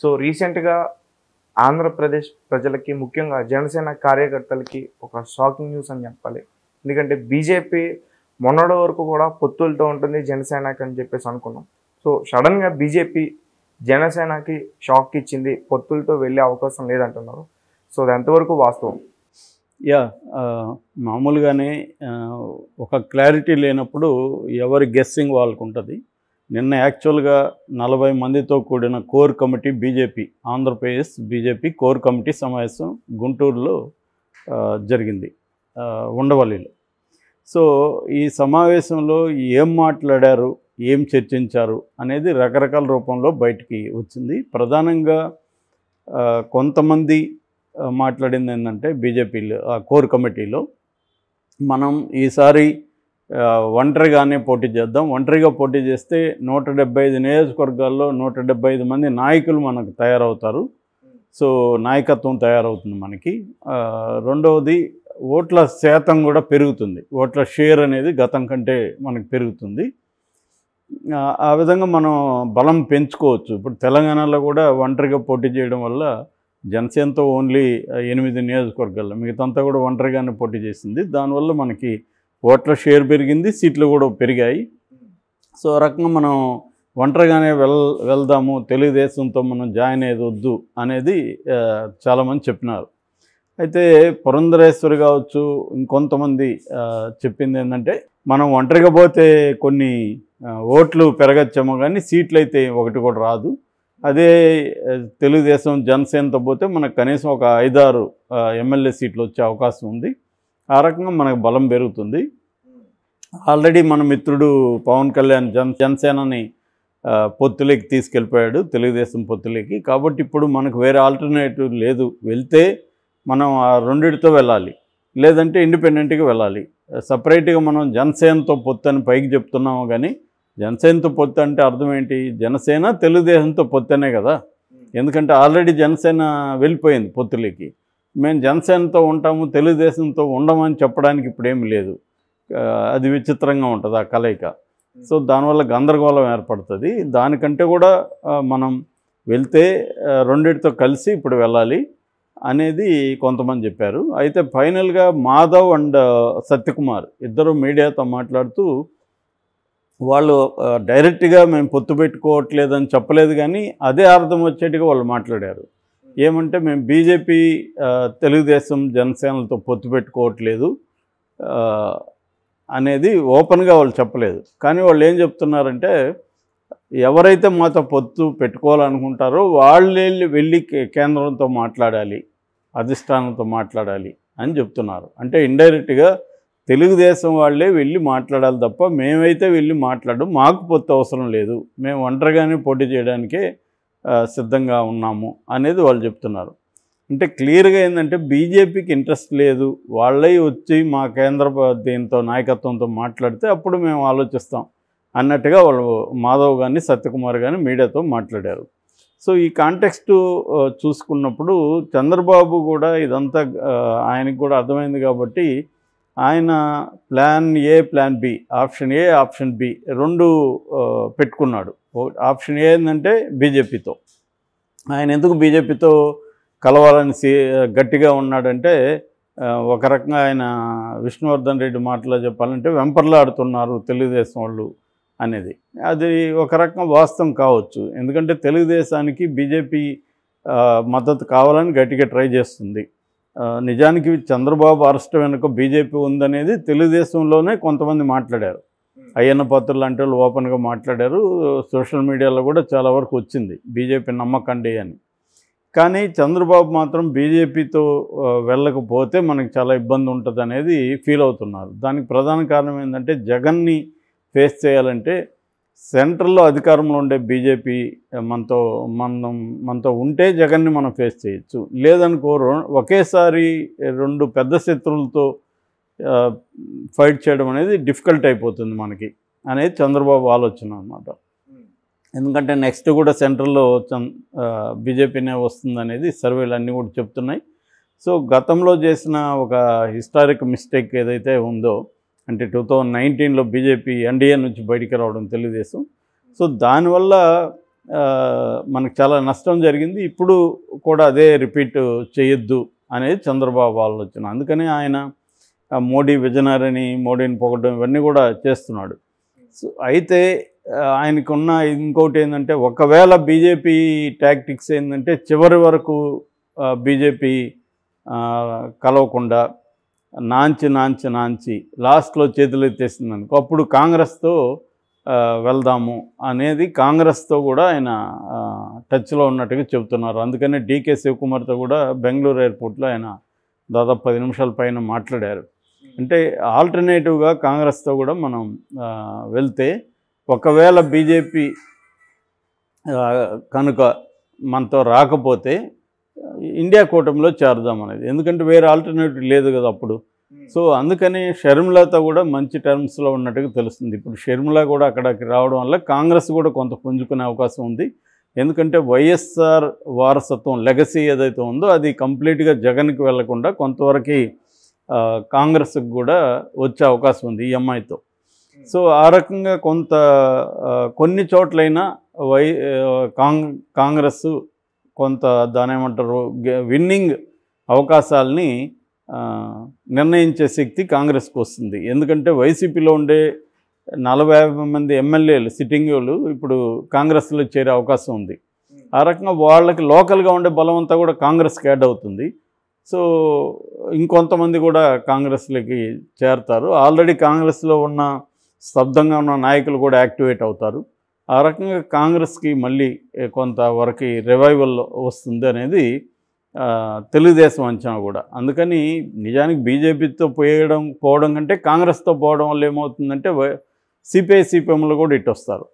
So రీసెంట్గా ఆంధ్రప్రదేశ్ ప్రజలకి ముఖ్యంగా జనసేన కార్యకర్తలకి ఒక షాకింగ్ న్యూస్ అని చెప్పాలి ఎందుకంటే బీజేపీ మొన్నటి వరకు కూడా పొత్తులతో ఉంటుంది జనసేనకి అని చెప్పేసి అనుకున్నాం సో సడన్గా బీజేపీ జనసేనకి షాక్ ఇచ్చింది పొత్తులతో వెళ్ళే అవకాశం లేదంటున్నారు సో అది ఎంతవరకు వాస్తవం యా మామూలుగానే ఒక క్లారిటీ లేనప్పుడు ఎవరి గెస్సింగ్ వాళ్ళకు ఉంటుంది నిన్న యాక్చువల్గా నలభై మందితో కూడిన core committee BJP Andhra Pradesh BJP core committee సమావేశం గుంటూరులో జరిగింది ఉండవల్లిలో సో ఈ సమావేశంలో ఏం మాట్లాడారు ఏం చర్చించారు అనేది రకరకాల రూపంలో బయటికి వచ్చింది ప్రధానంగా కొంతమంది మాట్లాడింది ఏంటంటే బీజేపీలో కోర్ కమిటీలో మనం ఈసారి ఒంటరిగానే పోటీ చేద్దాం ఒంటరిగా పోటీ చేస్తే నూట డెబ్బై ఐదు నియోజకవర్గాల్లో నూట డెబ్బై ఐదు మంది నాయకులు మనకు తయారవుతారు సో నాయకత్వం తయారవుతుంది మనకి రెండవది ఓట్ల శాతం కూడా పెరుగుతుంది ఓట్ల షేర్ అనేది గతం కంటే మనకు పెరుగుతుంది ఆ విధంగా మనం బలం పెంచుకోవచ్చు ఇప్పుడు తెలంగాణలో కూడా ఒంటరిగా పోటీ చేయడం వల్ల జనసేనతో ఓన్లీ ఎనిమిది నియోజకవర్గాల్లో మిగతంతా కూడా ఒంటరిగానే పోటీ చేసింది దానివల్ల మనకి ఓట్ల షేర్ పెరిగింది సీట్లు కూడా పెరిగాయి సో రకంగా మనం ఒంటరిగానే వెల్ వెళ్దాము తెలుగుదేశంతో మనం జాయిన్ అయ్యేది వద్దు అనేది చాలామంది చెప్పినారు అయితే పురంధరేశ్వరి కావచ్చు ఇంకొంతమంది చెప్పింది ఏంటంటే మనం ఒంటరిగా పోతే కొన్ని ఓట్లు పెరగచ్చేమో కానీ సీట్లు అయితే ఒకటి కూడా రాదు అదే తెలుగుదేశం జనసేనతో పోతే మనకు కనీసం ఒక ఐదారు ఎమ్మెల్యే సీట్లు వచ్చే అవకాశం ఉంది ఆ రకంగా మనకు బలం పెరుగుతుంది ఆల్రెడీ మన మిత్రుడు పవన్ కళ్యాణ్ జన్ జనసేనని పొత్తులకి తీసుకెళ్ళిపోయాడు తెలుగుదేశం పొత్తులకి కాబట్టి ఇప్పుడు మనకు వేరే ఆల్టర్నేటివ్ లేదు వెళ్తే మనం ఆ రెండిటితో వెళ్ళాలి లేదంటే ఇండిపెండెంట్గా వెళ్ళాలి సపరేట్గా మనం జనసేనతో పొత్తు అని పైకి చెప్తున్నాము కానీ జనసేనతో పొత్తు అంటే అర్థం ఏంటి జనసేన తెలుగుదేశంతో పొత్తనే కదా ఎందుకంటే ఆల్రెడీ జనసేన వెళ్ళిపోయింది పొత్తులకి మేము జనసేనతో ఉంటాము తెలుగుదేశంతో ఉండమని చెప్పడానికి ఇప్పుడేమి లేదు అది విచిత్రంగా ఉంటుంది ఆ కలయిక సో దానివల్ల గందరగోళం ఏర్పడుతుంది దానికంటే కూడా మనం వెళ్తే రెండిటితో కలిసి ఇప్పుడు వెళ్ళాలి అనేది కొంతమంది చెప్పారు అయితే ఫైనల్గా మాధవ్ అండ్ సత్యకుమార్ ఇద్దరు మీడియాతో మాట్లాడుతూ వాళ్ళు డైరెక్ట్గా మేము పొత్తు పెట్టుకోవట్లేదని చెప్పలేదు కానీ అదే అర్థం వచ్చేట్టుగా వాళ్ళు మాట్లాడారు ఏమంటే మేము బీజేపీ తెలుగుదేశం జనసేనలతో పొత్తు పెట్టుకోవట్లేదు అనేది ఓపెన్గా వాళ్ళు చెప్పలేదు కానీ వాళ్ళు ఏం చెప్తున్నారంటే ఎవరైతే మాతో పొత్తు పెట్టుకోవాలనుకుంటారో వాళ్ళు వెళ్ళి కేంద్రంతో మాట్లాడాలి అధిష్టానంతో మాట్లాడాలి అని చెప్తున్నారు అంటే ఇండైరెక్ట్గా తెలుగుదేశం వాళ్ళే వెళ్ళి మాట్లాడాలి తప్ప మేమైతే వెళ్ళి మాట్లాడడం మాకు పొత్తు అవసరం లేదు మేము ఒంటరిగానే పోటీ చేయడానికే సిద్ధంగా ఉన్నాము అనేది వాళ్ళు చెప్తున్నారు అంటే క్లియర్గా ఏంటంటే బీజేపీకి ఇంట్రెస్ట్ లేదు వాళ్ళే వచ్చి మా కేంద్ర దీంతో నాయకత్వంతో మాట్లాడితే అప్పుడు మేము ఆలోచిస్తాం అన్నట్టుగా వాళ్ళు మాధవ్ కానీ సత్యకుమార్ కానీ మీడియాతో మాట్లాడారు సో ఈ కాంటెక్స్ట్ చూసుకున్నప్పుడు చంద్రబాబు కూడా ఇదంతా ఆయనకు కూడా అర్థమైంది కాబట్టి ఆయన plan A plan B option A option B రెండు పెట్టుకున్నాడు ఆప్షన్ ఏ ఏంటంటే బీజేపీతో ఆయన ఎందుకు బీజేపీతో కలవాలని గట్టిగా ఉన్నాడంటే ఒక రకంగా ఆయన విష్ణువర్ధన్ రెడ్డి మాటలో చెప్పాలంటే వెంపర్లాడుతున్నారు తెలుగుదేశం వాళ్ళు అనేది అది ఒక రకం వాస్తవం కావచ్చు ఎందుకంటే తెలుగుదేశానికి బీజేపీ మద్దతు కావాలని గట్టిగా ట్రై చేస్తుంది నిజానికి చంద్రబాబు అరెస్ట్ వెనుక బీజేపీ ఉందనేది తెలుగుదేశంలోనే కొంతమంది మాట్లాడారు hmm. అయ్యన్న పాత్ర లాంటి వాళ్ళు ఓపెన్గా మాట్లాడారు సోషల్ మీడియాలో కూడా చాలా వరకు వచ్చింది బీజేపీ నమ్మకండి అని కానీ చంద్రబాబు మాత్రం బీజేపీతో వెళ్ళకపోతే మనకు చాలా ఇబ్బంది ఉంటుంది అనేది ఫీల్ అవుతున్నారు దానికి ప్రధాన కారణం ఏంటంటే జగన్ని ఫేస్ చేయాలంటే సెంట్రల్లో అధికారంలో ఉండే బీజేపీ మనతో మనం మనతో ఉంటే జగన్ని మనం ఫేస్ చేయొచ్చు లేదనుకో ఒకేసారి రెండు పెద్ద శత్రువులతో ఫైట్ చేయడం అనేది డిఫికల్ట్ అయిపోతుంది మనకి అనేది చంద్రబాబు ఆలోచన అనమాట ఎందుకంటే నెక్స్ట్ కూడా సెంట్రల్లో బీజేపీనే వస్తుంది అనేది సర్వేలు అన్నీ కూడా చెప్తున్నాయి సో గతంలో చేసిన ఒక హిస్టారిక్ మిస్టేక్ ఏదైతే ఉందో అంటే టూ థౌజండ్ నైన్టీన్లో బీజేపీ ఎన్డీఏ నుంచి బయటికి రావడం తెలుగుదేశం సో దానివల్ల మనకు చాలా నష్టం జరిగింది ఇప్పుడు కూడా అదే రిపీట్ చేయొద్దు అనేది చంద్రబాబు ఆలోచన అందుకనే ఆయన మోడీ విజనారని మోడీని పొగడం ఇవన్నీ కూడా చేస్తున్నాడు సో అయితే ఆయనకున్న ఇంకోటి ఏంటంటే ఒకవేళ బీజేపీ టాక్టిక్స్ ఏంటంటే చివరి వరకు బీజేపీ కలవకుండా నాంచి నాంచి నాంచి లాస్ట్లో చేతులు ఎత్తేసింది అనుకో అప్పుడు కాంగ్రెస్తో వెళ్దాము అనేది కాంగ్రెస్తో కూడా ఆయన టచ్లో ఉన్నట్టుగా చెబుతున్నారు అందుకనే డీకే శివకుమార్తో కూడా బెంగళూరు ఎయిర్పోర్ట్లో ఆయన దాదాపు పది నిమిషాల పైన మాట్లాడారు అంటే ఆల్టర్నేటివ్గా కాంగ్రెస్తో కూడా మనం వెళ్తే ఒకవేళ బీజేపీ కనుక మనతో రాకపోతే ఇండియా కూటమిలో చేరుదాం అనేది ఎందుకంటే వేరే ఆల్టర్నేటివ్ లేదు కదా అప్పుడు hmm. సో అందుకని షర్మిలతో కూడా మంచి టర్మ్స్లో ఉన్నట్టుగా తెలుస్తుంది ఇప్పుడు షర్మిల కూడా అక్కడికి రావడం వల్ల కాంగ్రెస్ కూడా కొంత పుంజుకునే అవకాశం ఉంది ఎందుకంటే వైఎస్ఆర్ వారసత్వం లెగసీ ఏదైతే ఉందో అది కంప్లీట్గా జగన్కి వెళ్లకుండా కొంతవరకు కాంగ్రెస్కి కూడా వచ్చే అవకాశం ఉంది ఈఎంఐతో e hmm. సో ఆ రకంగా కొంత కొన్ని చోట్లైనా వై కాంగ్రెస్ కొంత దాని ఏమంటారు విన్నింగ్ అవకాశాలని నిర్ణయించే శక్తి కాంగ్రెస్కి వస్తుంది ఎందుకంటే వైసీపీలో ఉండే నలభై మంది ఎమ్మెల్యేలు సిట్టింగ్ వాళ్ళు ఇప్పుడు కాంగ్రెస్లో చేరే అవకాశం ఉంది ఆ రకంగా వాళ్ళకి లోకల్గా ఉండే బలం అంతా కూడా కాంగ్రెస్కి యాడ్ అవుతుంది సో ఇంకొంతమంది కూడా కాంగ్రెస్లోకి చేరతారు ఆల్రెడీ కాంగ్రెస్లో ఉన్న స్తబ్దంగా ఉన్న నాయకులు కూడా యాక్టివేట్ అవుతారు ఆ రకంగా కాంగ్రెస్కి మళ్ళీ కొంతవరకు రివైవల్ వస్తుంది అనేది తెలుగుదేశం అంచనా కూడా అందుకని నిజానికి బీజేపీతో పోయడం పోవడం కంటే కాంగ్రెస్తో పోవడం వల్ల ఏమవుతుందంటే సిపిఐ సిపిఎంలో కూడా ఇటు వస్తారు